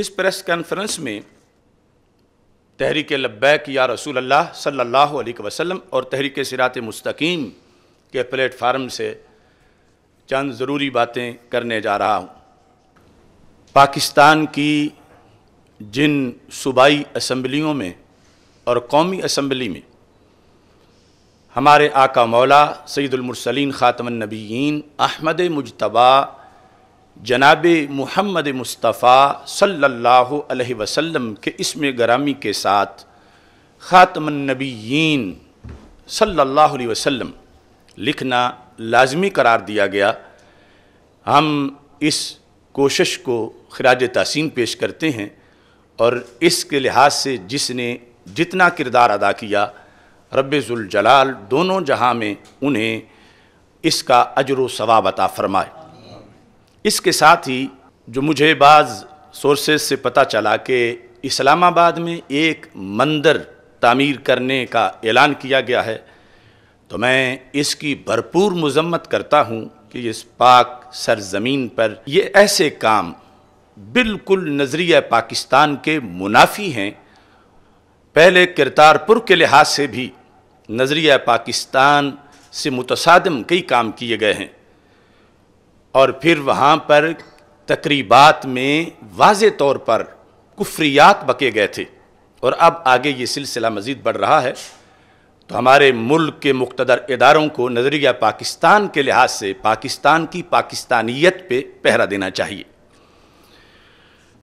اس press conference میں تحریک لبیک یا رسول اللہ صلی اللہ علیہ وسلم اور تحریک سرات مستقیم کے پلیٹ فارم سے چند ضروری باتیں کرنے جا رہا ہوں پاکستان کی جن صوبائی اسمبلیوں میں اور قومی اسمبلی میں ہمارے آقا مولا سید المرسلین خاتم النبیین احمد مجتبہ جناب محمد مصطفیٰ صلی اللہ علیہ وسلم کے اسم گرامی کے ساتھ خاتم النبیین صلی اللہ علیہ وسلم لکھنا لازمی قرار دیا گیا ہم اس کوشش کو خراج تحسین پیش کرتے ہیں اور اس کے لحاظ سے جس نے جتنا کردار ادا کیا رب ذوالجلال دونوں جہاں میں انہیں اس کا اجر و ثواب عطا فرمائے اس کے ساتھ ہی جو مجھے بعض سورسز سے پتہ چلا کہ اسلام آباد میں ایک مندر تعمیر کرنے کا اعلان کیا گیا ہے تو میں اس کی بھرپور مذمت کرتا ہوں کہ اس پاک سرزمین پر یہ ایسے کام بالکل نظریہ پاکستان کے منافی ہیں پہلے کرتار پر کے لحاظ سے بھی نظریہ پاکستان سے متصادم کئی کام کیے گئے ہیں اور پھر وہاں پر تقریبات میں واضح طور پر کفریات بکے گئے تھے اور اب آگے یہ سلسلہ مزید بڑھ رہا ہے تو ہمارے ملک کے مقتدر اداروں کو نظریہ پاکستان کے لحاظ سے پاکستان کی پاکستانیت پہ پہرا دینا چاہیے